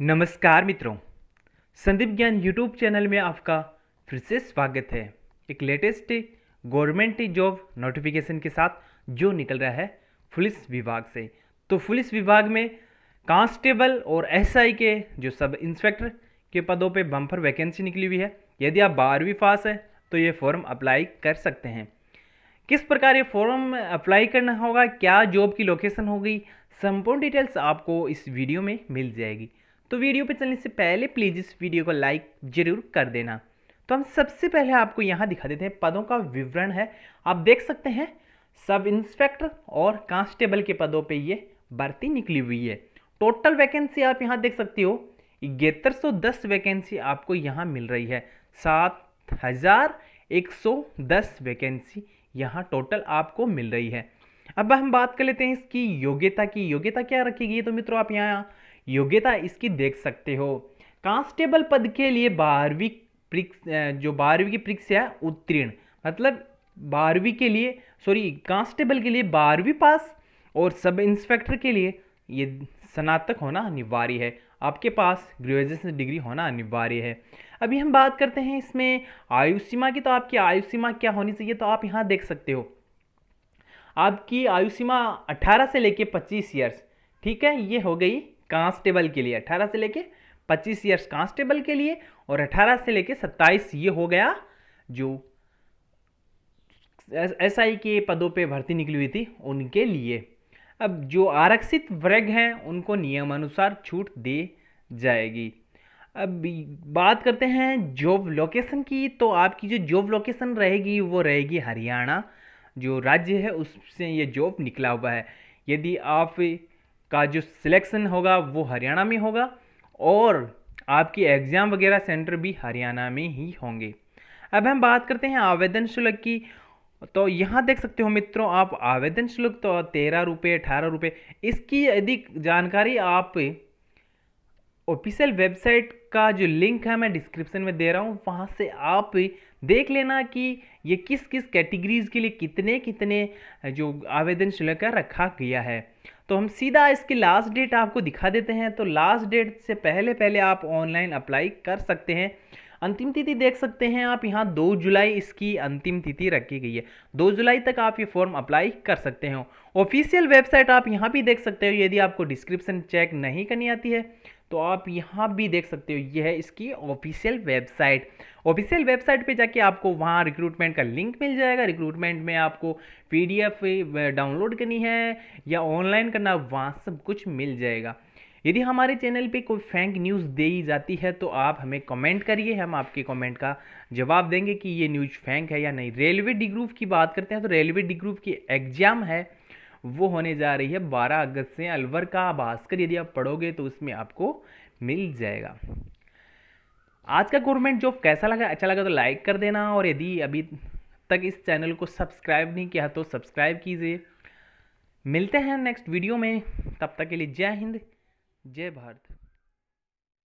नमस्कार मित्रों संदीप ज्ञान यूट्यूब चैनल में आपका फिर से स्वागत है एक लेटेस्ट गवर्नमेंट जॉब नोटिफिकेशन के साथ जो निकल रहा है पुलिस विभाग से तो पुलिस विभाग में कांस्टेबल और एसआई के जो सब इंस्पेक्टर के पदों पे बम्पर वैकेंसी निकली हुई है यदि आप बारहवीं पास हैं तो ये फॉर्म अप्लाई कर सकते हैं किस प्रकार ये फॉर्म अप्लाई करना होगा क्या जॉब की लोकेशन होगी संपूर्ण डिटेल्स आपको इस वीडियो में मिल जाएगी तो वीडियो पर चलने से पहले प्लीज़ इस वीडियो को लाइक ज़रूर कर देना तो हम सबसे पहले आपको यहाँ दिखा देते हैं पदों का विवरण है आप देख सकते हैं सब इंस्पेक्टर और कांस्टेबल के पदों पे ये भर्ती निकली हुई है टोटल वैकेंसी आप यहाँ देख सकते हो इकहत्तर सौ दस वैकेंसी आपको यहाँ मिल रही है सात हज़ार एक सौ दस वैकेंसी यहाँ टोटल आपको मिल रही है अब हम बात कर लेते हैं इसकी योग्यता की योग्यता क्या रखी गई है तो मित्रों आप यहाँ योग्यता इसकी देख सकते हो कांस्टेबल पद के लिए बारहवीं परीक्षा जो बारहवीं की परीक्षा है उत्तीर्ण मतलब बारहवीं के लिए सॉरी कांस्टेबल के लिए बारहवीं पास और सब इंस्पेक्टर के लिए ये स्नातक होना अनिवार्य है आपके पास ग्रेजुएशन डिग्री होना अनिवार्य है अभी हम बात करते हैं इसमें आयु सीमा की तो आपकी आयु सीमा क्या होनी चाहिए तो आप यहाँ देख सकते हो आपकी आयु सीमा 18 से लेके 25 ईयर्स ठीक है ये हो गई कांस्टेबल के लिए अट्ठारह से लेके पच्चीस ईयर्स कांस्टेबल के लिए और अट्ठारह से लेके सत्ताईस ये हो गया जो एस आई के पदों पे भर्ती निकली हुई थी उनके लिए अब जो आरक्षित वर्ग हैं उनको नियमानुसार छूट दी जाएगी अब बात करते हैं जॉब लोकेशन की तो आपकी जो जॉब लोकेशन रहेगी वो रहेगी हरियाणा जो राज्य है उससे ये जॉब निकला हुआ है यदि आप का जो सिलेक्शन होगा वो हरियाणा में होगा और आपकी एग्ज़ाम वगैरह सेंटर भी हरियाणा में ही होंगे अब हम बात करते हैं आवेदन शुल्क की तो यहाँ देख सकते हो मित्रों आप आवेदन शुल्क तो तेरह रुपये अठारह रुपये इसकी यदि जानकारी आप ऑफिशियल वेबसाइट का जो लिंक है मैं डिस्क्रिप्शन में दे रहा हूँ वहाँ से आप देख लेना कि ये किस किस कैटेगरीज़ के लिए कितने कितने जो आवेदन शुल्क का रखा गया है तो हम सीधा इसकी लास्ट डेट आपको दिखा देते हैं तो लास्ट डेट से पहले पहले आप ऑनलाइन अप्लाई कर सकते हैं अंतिम तिथि देख सकते हैं आप यहाँ दो जुलाई इसकी अंतिम तिथि रखी गई है दो जुलाई तक आप ये फॉर्म अप्लाई कर सकते हो ऑफिशियल वेबसाइट आप यहाँ भी देख सकते हो यदि आपको डिस्क्रिप्शन चेक नहीं करनी आती है तो आप यहाँ भी देख सकते हो ये है इसकी ऑफिशियल वेबसाइट ऑफिशियल वेबसाइट पे जाके आपको वहाँ रिक्रूटमेंट का लिंक मिल जाएगा रिक्रूटमेंट में आपको पीडीएफ डाउनलोड करनी है या ऑनलाइन करना वहाँ सब कुछ मिल जाएगा यदि हमारे चैनल पे कोई फैंक न्यूज़ दी जाती है तो आप हमें कमेंट करिए हम आपके कमेंट का जवाब देंगे कि ये न्यूज़ फैंक है या नहीं रेलवे डिग्रूफ की बात करते हैं तो रेलवे डिग्रूफ की एग्ज़ाम है वो होने जा रही है 12 अगस्त से अलवर का भास्कर यदि आप पढ़ोगे तो उसमें आपको मिल जाएगा आज का गवर्नमेंट जॉब कैसा लगा अच्छा लगा तो लाइक कर देना और यदि अभी तक इस चैनल को सब्सक्राइब नहीं किया तो सब्सक्राइब कीजिए मिलते हैं नेक्स्ट वीडियो में तब तक के लिए जय हिंद जय भारत